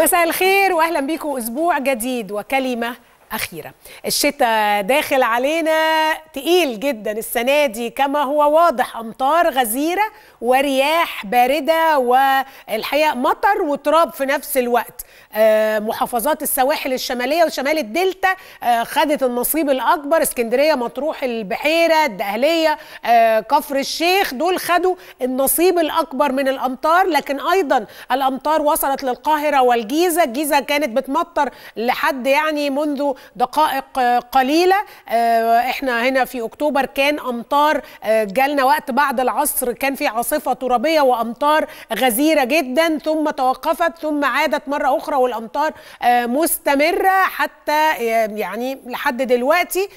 مساء الخير واهلا بيكم اسبوع جديد وكلمه أخيرة الشتاء داخل علينا تقيل جدا السنة دي كما هو واضح أمطار غزيرة ورياح باردة والحقيقة مطر وتراب في نفس الوقت آه، محافظات السواحل الشمالية وشمال الدلتا آه، خدت النصيب الأكبر اسكندرية مطروح البحيرة الدقهلية آه، كفر الشيخ دول خدوا النصيب الأكبر من الأمطار لكن أيضا الأمطار وصلت للقاهرة والجيزة الجيزة كانت بتمطر لحد يعني منذ دقائق آه، قليله آه، احنا هنا في اكتوبر كان امطار آه، جالنا وقت بعد العصر كان في عاصفه ترابيه وامطار غزيره جدا ثم توقفت ثم عادت مره اخرى والامطار مستمره حتى يعني لحد دلوقتي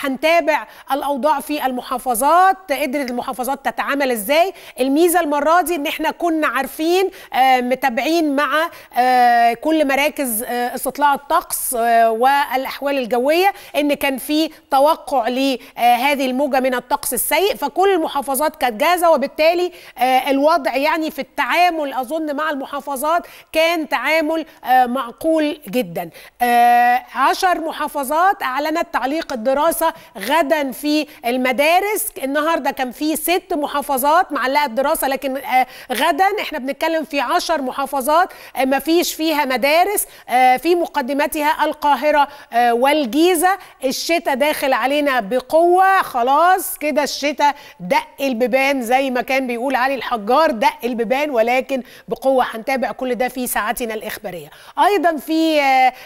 هنتابع الاوضاع في المحافظات قدرت المحافظات تتعامل ازاي الميزه المره دي ان احنا كنا عارفين متابعين مع كل مراكز استطلاع الطقس و والاحوال الجويه ان كان في توقع لهذه آه، الموجه من الطقس السيء فكل المحافظات كانت جاهزه وبالتالي آه، الوضع يعني في التعامل اظن مع المحافظات كان تعامل آه، معقول جدا عشر محافظات اعلنت تعليق الدراسه غدا في المدارس النهارده كان في ست محافظات معلقه الدراسه لكن غدا احنا بنتكلم في عشر محافظات ما فيش فيها مدارس في مقدمتها القاهره القاهره والجيزه الشتاء داخل علينا بقوه خلاص كده الشتاء دق البيبان زي ما كان بيقول علي الحجار دق البيبان ولكن بقوه هنتابع كل ده في ساعتنا الاخباريه ايضا في آه،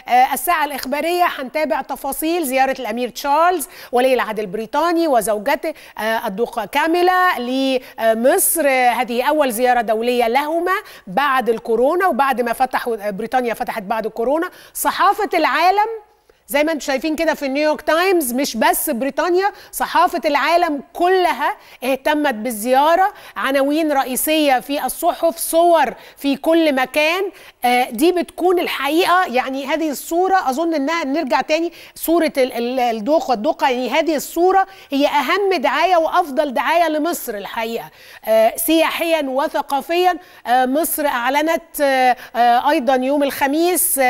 آه، الساعه الاخباريه هنتابع تفاصيل زياره الامير تشارلز ولي العهد البريطاني وزوجته آه، الدوقه كامله لمصر هذه اول زياره دوليه لهما بعد الكورونا وبعد ما فتحوا بريطانيا فتحت بعد الكورونا صحافه العالم زي ما انتم شايفين كده في نيويورك تايمز مش بس بريطانيا صحافة العالم كلها اهتمت بالزيارة عناوين رئيسية في الصحف صور في كل مكان آه، دي بتكون الحقيقة يعني هذه الصورة أظن أنها نرجع تاني صورة الدوخة الدوخة يعني هذه الصورة هي أهم دعاية وأفضل دعاية لمصر الحقيقة آه، سياحيا وثقافيا آه، مصر أعلنت أيضا يوم الخميس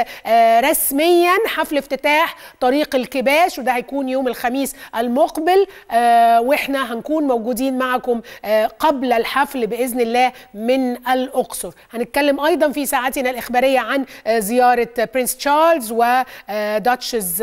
رسميا حفل افتتاح افتتاح طريق الكباش وده هيكون يوم الخميس المقبل آه، واحنا هنكون موجودين معكم آه، قبل الحفل باذن الله من الاقصر هنتكلم ايضا في ساعتنا الاخباريه عن آه، زياره برنس تشارلز وداتشز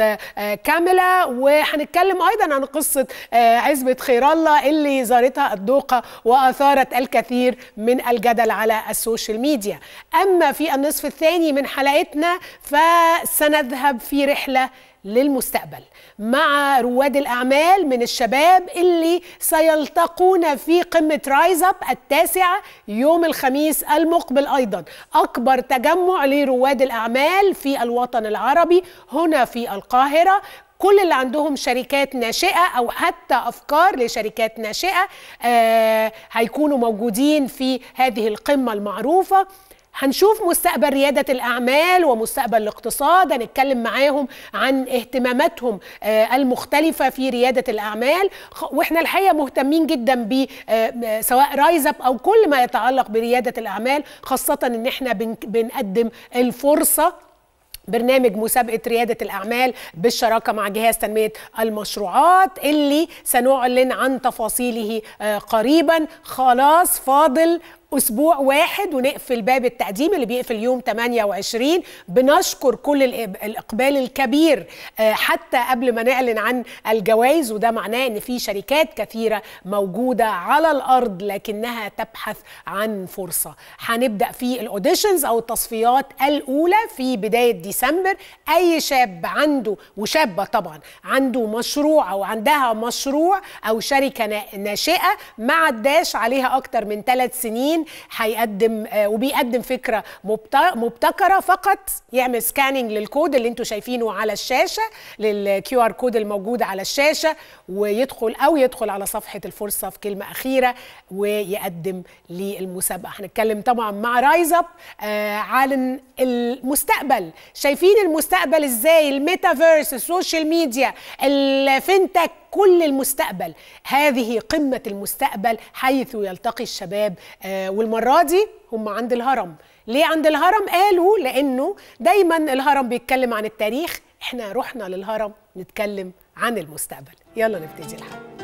كاميلا وهنتكلم ايضا عن قصه عزبه خير الله اللي زارتها الدوقه واثارت الكثير من الجدل على السوشيال ميديا اما في النصف الثاني من حلقتنا فسنذهب في رحله للمستقبل مع رواد الأعمال من الشباب اللي سيلتقون في قمة رايز أب التاسعة يوم الخميس المقبل أيضا أكبر تجمع لرواد الأعمال في الوطن العربي هنا في القاهرة كل اللي عندهم شركات ناشئه او حتى افكار لشركات ناشئه آه هيكونوا موجودين في هذه القمه المعروفه هنشوف مستقبل ريادة الأعمال ومستقبل الاقتصاد هنتكلم معاهم عن اهتماماتهم آه، المختلفة في ريادة الأعمال وإحنا الحقيقة مهتمين جدا ب آه، سواء رايز اب أو كل ما يتعلق بريادة الأعمال خاصة إن إحنا بنقدم الفرصة برنامج مسابقة ريادة الأعمال بالشراكة مع جهاز تنمية المشروعات اللي سنعلن عن تفاصيله آه، قريبا خلاص فاضل اسبوع واحد ونقفل باب التقديم اللي بيقفل يوم 28 بنشكر كل الاقبال الكبير آه، حتى قبل ما نعلن عن الجوائز وده معناه ان في شركات كثيره موجوده على الارض لكنها تبحث عن فرصه هنبدا في الاوديشنز او التصفيات الاولى في بدايه ديسمبر اي شاب عنده وشابه طبعا عنده مشروع او عندها مشروع او شركه ناشئه ما عداش عليها اكتر من ثلاث سنين هيقدم آه، وبيقدم فكره مبتكره فقط يعمل سكاننج للكود اللي انتم شايفينه على الشاشه للكيو ار كود الموجود على الشاشه ويدخل او يدخل على صفحه الفرصه في كلمه اخيره ويقدم للمسابقه هنتكلم طبعا مع رايز اب آه، عن المستقبل شايفين المستقبل ازاي الميتافيرس السوشيال ميديا الفينتك كل المستقبل هذه قمة المستقبل حيث يلتقي الشباب آه، والمرة دي هم عند الهرم ليه عند الهرم قالوا لأنه دايما الهرم بيتكلم عن التاريخ احنا رحنا للهرم نتكلم عن المستقبل يلا نبتدي الحلقة